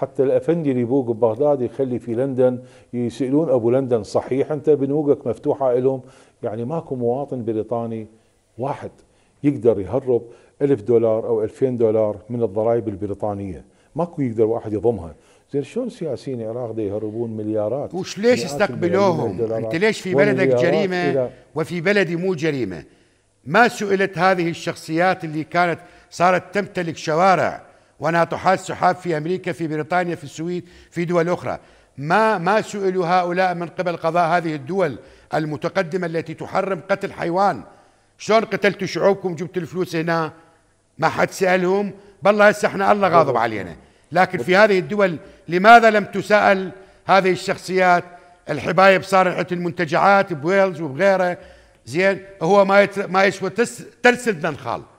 حتى الافندي اللي يبوق ببغداد يخلي في لندن يسالون ابو لندن صحيح انت بنوقك مفتوحه لهم يعني ماكو مواطن بريطاني واحد يقدر يهرب ألف دولار أو ألفين دولار من الضرائب البريطانية ماكو يقدر واحد يضمها زين شلون سياسيين العراق يهربون مليارات وش ليش استقبلوهم انت ليش في بلدك جريمه وفي بلدي مو جريمه ما سئلت هذه الشخصيات اللي كانت صارت تمتلك شوارع وناطحات سحاب في امريكا في بريطانيا في السويد في دول اخرى ما ما سئلوا هؤلاء من قبل قضاء هذه الدول المتقدمه التي تحرم قتل حيوان شلون قتلتوا شعوبكم جبتوا الفلوس هنا ما حد سالهم بالله هسه احنا الله غاضب علينا لكن في هذه الدول لماذا لم تسال هذه الشخصيات الحبايب صار المنتجعات بويلز وبغيره زين هو ما ما يسوى تلسل دنخال